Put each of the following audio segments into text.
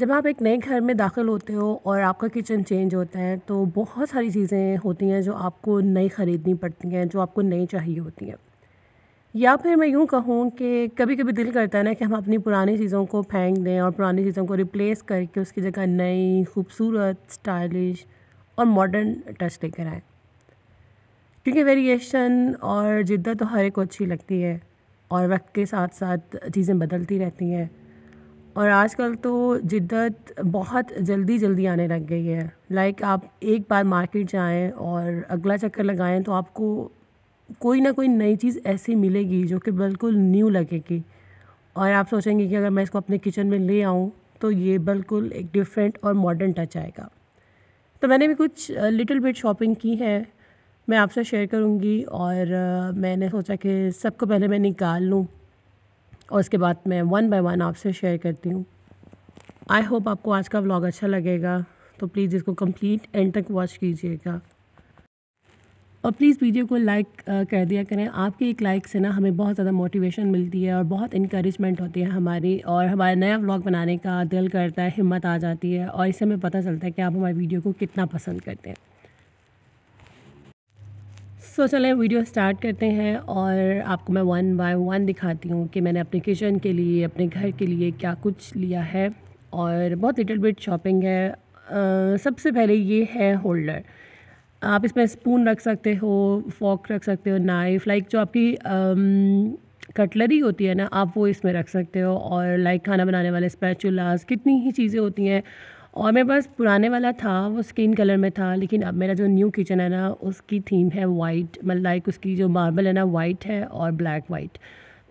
जब आप एक नए घर में दाखिल होते हो और आपका किचन चेंज होता है तो बहुत सारी चीज़ें होती हैं जो आपको नई ख़रीदनी पड़ती हैं जो आपको नई चाहिए होती हैं या फिर मैं यूँ कहूँ कि कभी कभी दिल करता है ना कि हम अपनी पुरानी चीज़ों को फेंक दें और पुरानी चीज़ों को रिप्लेस करके उसकी जगह नई खूबसूरत स्टाइलिश और मॉडर्न टच लेकर आएँ क्योंकि वेरिएशन और जिद्दत तो हर एक को अच्छी लगती है और वक्त के साथ साथ चीज़ें बदलती रहती हैं और आजकल तो जिद्दत बहुत जल्दी जल्दी आने लग गई है लाइक आप एक बार मार्केट जाएं और अगला चक्कर लगाएं तो आपको कोई ना कोई नई चीज़ ऐसी मिलेगी जो कि बिल्कुल न्यू लगेगी और आप सोचेंगे कि अगर मैं इसको अपने किचन में ले आऊँ तो ये बिल्कुल एक डिफरेंट और मॉडर्न टच आएगा तो मैंने भी कुछ लिटिल बिट शॉपिंग की है मैं आपसे शेयर करूँगी और मैंने सोचा कि सबको पहले मैं निकाल लूँ और उसके बाद मैं वन बाय वन आपसे शेयर करती हूँ आई होप आपको आज का व्लॉग अच्छा लगेगा तो प्लीज़ इसको कंप्लीट एंड तक वॉच कीजिएगा और प्लीज़ वीडियो को लाइक कर दिया करें आपके एक लाइक से ना हमें बहुत ज़्यादा मोटिवेशन मिलती है और बहुत इंकरेजमेंट होती है हमारी और हमारा नया व्लॉग बनाने का दिल करता है हिम्मत आ जाती है और इससे हमें पता चलता है कि आप हमारी वीडियो को कितना पसंद करते हैं सो so, चले वीडियो स्टार्ट करते हैं और आपको मैं वन बाय वन दिखाती हूँ कि मैंने अपने किचन के लिए अपने घर के लिए क्या कुछ लिया है और बहुत लिटिल बिट शॉपिंग है आ, सबसे पहले ये है होल्डर आप इसमें स्पून रख सकते हो फॉक रख सकते हो नाइफ़ लाइक जो आपकी कटलरी होती है ना आप वो इसमें रख सकते हो और लाइक खाना बनाने वाले स्पैचुलास कितनी ही चीज़ें होती हैं और मेरे पास पुराने वाला था वो स्किन कलर में था लेकिन अब मेरा जो न्यू किचन है ना उसकी थीम है वाइट मतलब लाइक उसकी जो मार्बल है ना वाइट है और ब्लैक वाइट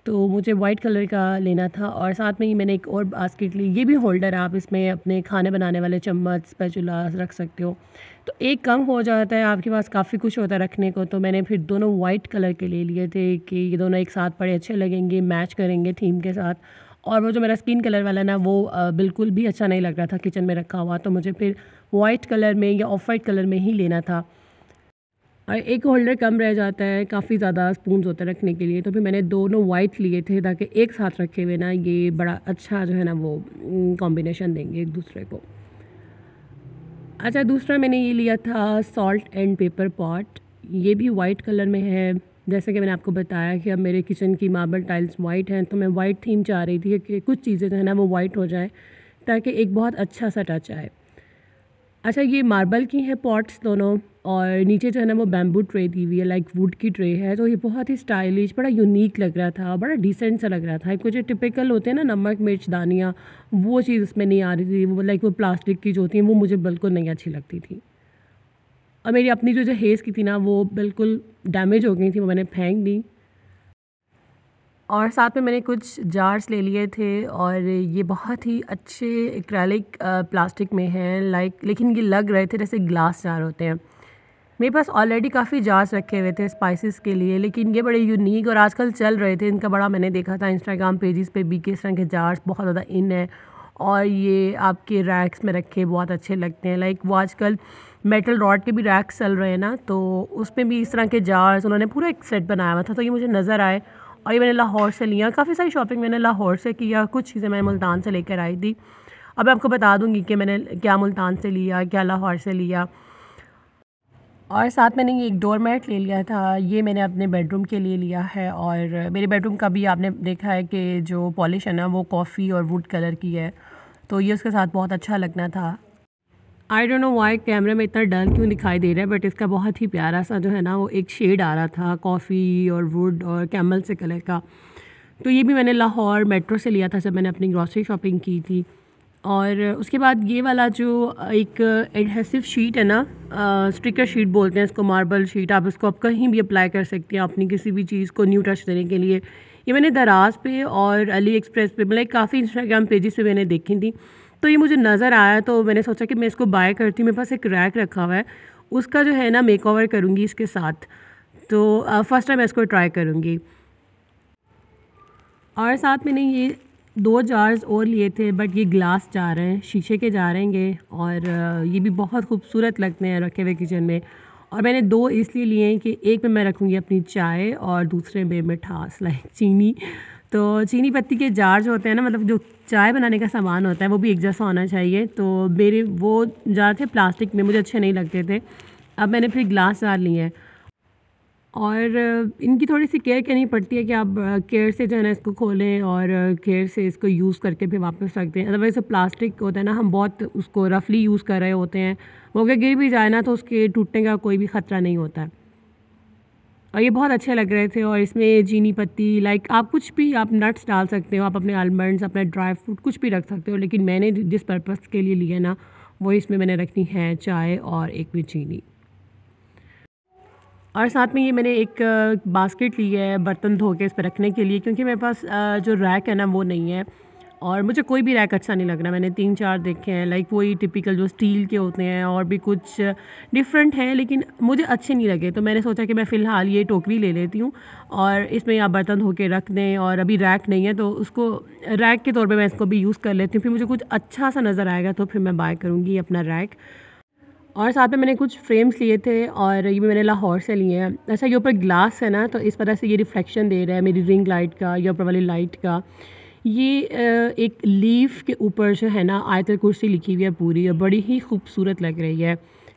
तो मुझे वाइट कलर का लेना था और साथ में ही मैंने एक और बास्केट ली ये भी होल्डर है आप इसमें अपने खाने बनाने वाले चम्मच पैचुला रख सकते हो तो एक कम हो जाता है आपके पास काफ़ी कुछ होता है रखने को तो मैंने फिर दोनों वाइट कलर के ले लिए थे कि ये दोनों एक साथ बड़े अच्छे लगेंगे मैच करेंगे थीम के साथ और वो जो मेरा स्किन कलर वाला ना वो बिल्कुल भी अच्छा नहीं लग रहा था किचन में रखा हुआ तो मुझे फिर वाइट कलर में या ऑफ वाइट कलर में ही लेना था और एक होल्डर कम रह जाता है काफ़ी ज़्यादा स्पून होते हैं रखने के लिए तो फिर मैंने दोनों वाइट लिए थे ताकि एक साथ रखे हुए ना ये बड़ा अच्छा जो है ना वो कॉम्बिनेशन देंगे एक दूसरे को अच्छा दूसरा मैंने ये लिया था सॉल्ट एंड पेपर पॉट ये भी वाइट कलर में है जैसे कि मैंने आपको बताया कि अब मेरे किचन की मार्बल टाइल्स वाइट हैं तो मैं वाइट थीम चाह रही थी कि कुछ चीज़ें जो है ना वो वाइट हो जाएँ ताकि एक बहुत अच्छा सा टच आए अच्छा ये मार्बल की हैं पॉट्स दोनों और नीचे जो है ना वो बैम्बू ट्रे दी हुई है लाइक वुड की ट्रे है तो ये बहुत ही स्टाइलिश बड़ा यूनिक लग रहा था बड़ा डिसेंट सा लग रहा था कुछ टिपिकल होते हैं ना नमक मिर्च दानियाँ वो चीज़ उसमें नहीं आ रही थी वो लाइक वो प्लास्टिक की जो होती हैं वो मुझे बिल्कुल नहीं अच्छी लगती थी और मेरी अपनी जो जो हेज की थी ना वो बिल्कुल डैमेज हो गई थी वो मैंने फेंक दी और साथ में मैंने कुछ जार्स ले लिए थे और ये बहुत ही अच्छे इक्रैलिक प्लास्टिक में हैं लाइक लेकिन ये लग रहे थे जैसे ग्लास जार होते हैं मेरे पास ऑलरेडी काफ़ी जार्स रखे हुए थे स्पाइसेस के लिए लेकिन ये बड़े यूनिक और आजकल चल रहे थे इनका बड़ा मैंने देखा था इंस्टाग्राम पेजेस पे भी किस तरह के जार्स बहुत ज़्यादा इन है और ये आपके रैक्स में रखे बहुत अच्छे लगते हैं लाइक वो आजकल मेटल रॉड के भी रैक्स चल रहे हैं ना तो उसमें भी इस तरह के जार्स उन्होंने पूरा एक सेट बनाया हुआ था तो ये मुझे नज़र आए और ये मैंने लाहौर से लिया काफ़ी सारी शॉपिंग मैंने लाहौर से किया कुछ चीज़ें मैंने मुल्तान से लेकर आई थी अब मैं आपको बता दूंगी कि मैंने क्या मुल्तान से लिया क्या लाहौर से लिया और साथ मैंने ये एक डोर मैट ले लिया था ये मैंने अपने बेडरूम के लिए लिया है और मेरे बेडरूम का भी आपने देखा है कि जो पॉलिश है ना वो कॉफ़ी और वुड कलर की है तो ये उसके साथ बहुत अच्छा लगना था आई डोंट नो वाई कैमरे में इतना डल क्यों दिखाई दे रहा है बट इसका बहुत ही प्यारा सा जो है ना वो एक शेड आ रहा था कॉफ़ी और वुड और कैमल से कलर का तो ये भी मैंने लाहौर मेट्रो से लिया था जब मैंने अपनी ग्रॉसरी शॉपिंग की थी और उसके बाद ये वाला जो एक एडहेसिव शीट है ना स्टिकर शीट बोलते हैं इसको मार्बल शीट आप इसको आप कहीं भी अप्लाई कर सकते हैं अपनी किसी भी चीज़ को न्यू टच देने के लिए ये मैंने दराज पे और अली एक्सप्रेस पे मतलब काफ़ी इंस्टाग्राम पेजेस पे मैंने देखी थी तो ये मुझे नज़र आया तो मैंने सोचा कि मैं इसको बाय करती हूँ मेरे पास एक रैक रखा हुआ है उसका जो है ना मेक ओवर करूँगी इसके साथ तो फ़र्स्ट टाइम मैं इसको ट्राई करूँगी और साथ मैंने ये दो जार्स और लिए थे बट ये ग्लास जार हैं शीशे के जार रहेंगे और ये भी बहुत खूबसूरत लगते हैं रखे हुए किचन में और मैंने दो इसलिए लिए हैं कि एक में मैं रखूँगी अपनी चाय और दूसरे में मिठास लाइक चीनी तो चीनी पत्ती के जार जो होते हैं ना मतलब जो चाय बनाने का सामान होता है वो भी एक जैसा होना चाहिए तो मेरे वो जार थे प्लास्टिक में मुझे अच्छे नहीं लगते थे अब मैंने फिर ग्लास जार लिए हैं और इनकी थोड़ी सी केयर करनी पड़ती है कि आप केयर से जो है ना इसको खोलें और केयर से इसको यूज़ करके फिर वापस रख दें अदरवाइज़ प्लास्टिक होता है ना हम बहुत उसको रफली यूज़ कर रहे होते हैं वो अगर गिर भी जाए ना तो उसके टूटने का कोई भी ख़तरा नहीं होता है और ये बहुत अच्छे लग रहे थे और इसमें चीनी पत्ती लाइक आप कुछ भी आप नट्स डाल सकते हो आप अपने आलमंड्स अपने ड्राई फ्रूट कुछ भी रख सकते हो लेकिन मैंने जिस पर्पज़ के लिए लिया ना वो इसमें मैंने रखनी है चाय और एक भी चीनी और साथ में ये मैंने एक बास्केट ली है बर्तन धो के इस पर रखने के लिए क्योंकि मेरे पास जो रैक है ना वो नहीं है और मुझे कोई भी रैक अच्छा नहीं लग रहा मैंने तीन चार देखे हैं लाइक वही टिपिकल जो स्टील के होते हैं और भी कुछ डिफरेंट हैं लेकिन मुझे अच्छे नहीं लगे तो मैंने सोचा कि मैं फ़िलहाल ये टोकरी ले लेती हूँ और इसमें आप बर्तन धो के रख दें और अभी रैक नहीं है तो उसको रैक के तौर पर मैं इसको भी यूज़ कर लेती हूँ फिर मुझे कुछ अच्छा सा नज़र आएगा तो फिर मैं बाय करूँगी अपना रैक और साथ में मैंने कुछ फ्रेम्स लिए थे और ये भी मैंने लाहौर से लिए हैं अच्छा ये ऊपर ग्लास है ना तो इस वजह से ये रिफ्लेक्शन दे रहा है मेरी रिंग लाइट का या ऊपर वाली लाइट का ये एक लीफ के ऊपर जो है ना आयतल कुर्सी लिखी हुई है पूरी और बड़ी ही खूबसूरत लग रही है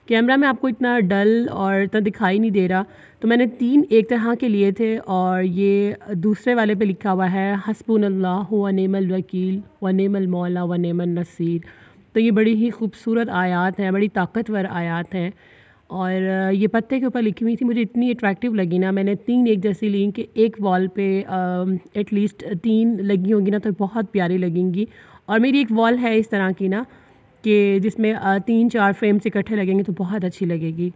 कैमरा में आपको इतना डल और इतना दिखाई नहीं दे रहा तो मैंने तीन एक तरह के लिए थे और ये दूसरे वाले पे लिखा हुआ है हसबून अल्लाह व नमल वकील व नमल मौला व नमल नसीर तो ये बड़ी ही खूबसूरत आयात हैं बड़ी ताकतवर आयात हैं और ये पत्ते के ऊपर लिखी हुई थी मुझे इतनी अट्रैक्टिव लगी ना मैंने तीन एक जैसी ली कि एक वॉल पे एटलीस्ट तीन लगी होंगी ना तो बहुत प्यारी लगेंगी और मेरी एक वॉल है इस तरह की ना कि जिसमें तीन चार फ्रेम्स इकट्ठे लगेंगे तो बहुत अच्छी लगेगी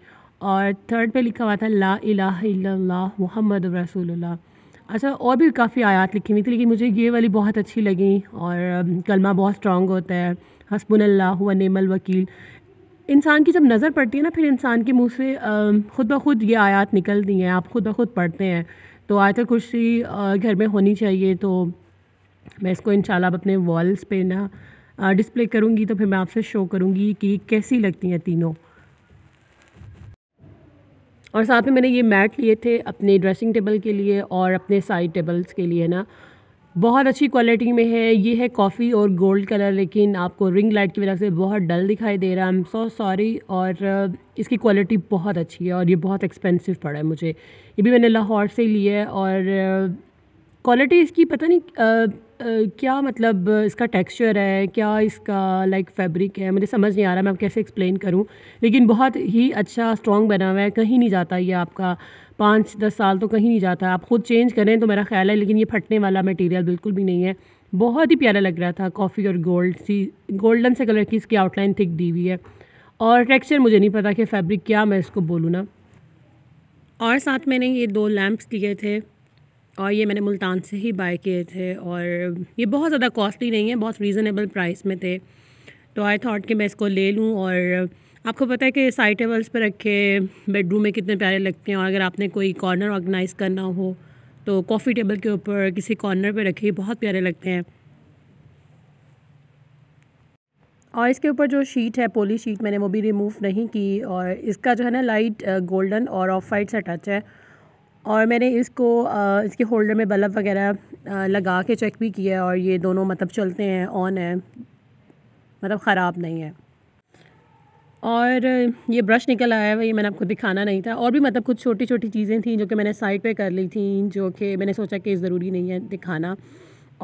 और थर्ड पे लिखा हुआ था ला इलाह इल्लल्लाह मोहम्मद रसूलुल्लाह अच्छा और भी काफ़ी आयात लिखी हुई थी लेकिन मुझे ये वाली बहुत अच्छी लगी और कलमा बहुत स्ट्रॉन्ग होता है हसबुल्ला वनमल वकील इंसान की जब नज़र पड़ती है ना फिर इंसान के मुंह से ख़ुद ब खुद ये आयात निकलती हैं आप ख़ुद ब खुद पढ़ते हैं तो आयत कुर्सी घर में होनी चाहिए तो मैं इसको इन अब अपने वॉल्स पे ना डिस्प्ले करूँगी तो फिर मैं आपसे शो करूँगी कि कैसी लगती हैं तीनों और साथ में मैंने ये मैट लिए थे अपने ड्रेसिंग टेबल के लिए और अपने साइड टेबल्स के लिए ना बहुत अच्छी क्वालिटी में है ये है कॉफ़ी और गोल्ड कलर लेकिन आपको रिंग लाइट की वजह से बहुत डल दिखाई दे रहा है एम सो सॉरी और uh, इसकी क्वालिटी बहुत अच्छी है और ये बहुत एक्सपेंसिव पड़ा है मुझे ये भी मैंने लाहौर से लिया है और क्वालिटी uh, इसकी पता नहीं आ, uh, आ, क्या मतलब इसका टेक्सचर है क्या इसका लाइक like, फैब्रिक है मुझे समझ नहीं आ रहा मैं कैसे एक्सप्लेन करूँ लेकिन बहुत ही अच्छा स्ट्रॉन्ग बना हुआ है कहीं नहीं जाता ये आपका पाँच दस साल तो कहीं नहीं जाता आप ख़ुद चेंज करें तो मेरा ख्याल है लेकिन ये फटने वाला मटेरियल बिल्कुल भी नहीं है बहुत ही प्यारा लग रहा था कॉफ़ी और गोल्ड सी गोल्डन से कलर की इसकी आउटलाइन थिक दी हुई है और टेक्सचर मुझे नहीं पता कि फैब्रिक क्या मैं इसको बोलूँ ना और साथ मैंने ये दो लैंप्स लिए थे और ये मैंने मुल्तान से ही बाय किए थे और ये बहुत ज़्यादा कॉस्टली नहीं है बहुत रीज़नेबल प्राइस में थे तो आई थॉट कि मैं इसको ले लूँ और आपको पता है कि साइड टेबल्स पर रखे बेडरूम में कितने प्यारे लगते हैं और अगर आपने कोई कॉर्नर ऑर्गेनाइज़ करना हो तो कॉफ़ी टेबल के ऊपर किसी कॉर्नर पर रखे बहुत प्यारे लगते हैं और इसके ऊपर जो शीट है पोली शीट मैंने वो भी रिमूव नहीं की और इसका जो है ना लाइट गोल्डन और ऑफ वाइट सा टच है और मैंने इसको इसके होल्डर में बल्ब वगैरह लगा के चेक भी किया है और ये दोनों मतलब चलते हैं ऑन है मतलब ख़राब नहीं है और ये ब्रश निकल आया है ये मैंने आपको दिखाना नहीं था और भी मतलब कुछ छोटी छोटी चीज़ें थी जो कि मैंने साइड पे कर ली थी जो कि मैंने सोचा कि ज़रूरी नहीं है दिखाना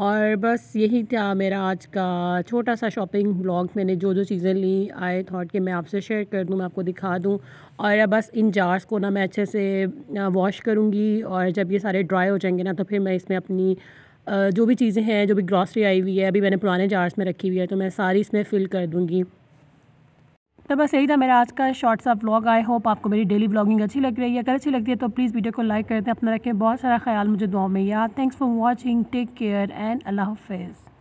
और बस यही था मेरा आज का छोटा सा शॉपिंग ब्लॉग मैंने जो जो चीज़ें ली आई थॉट कि मैं आपसे शेयर कर दूँ मैं आपको दिखा दूँ और बस इन जार्स को ना मैं अच्छे से वॉश करूँगी और जब ये सारे ड्राई हो जाएंगे ना तो फिर मैं इसमें अपनी जो भी चीज़ें हैं जो भी ग्रॉसरी आई हुई है अभी मैंने पुराने जार्स में रखी हुई है तो मैं सारी इसमें फ़िल कर दूँगी तो बस यही था मेरा आज का शॉर्ट सा व्लॉग आई होप आपको मेरी डेली व्लॉगिंग अच्छी लग रही है अगर अच्छी लगती है तो प्लीज़ वीडियो को लाइक करते हैं अपना रखें बहुत सारा ख्याल मुझे दुआ में याद thanks for watching take care and अल्लाह हाफिज़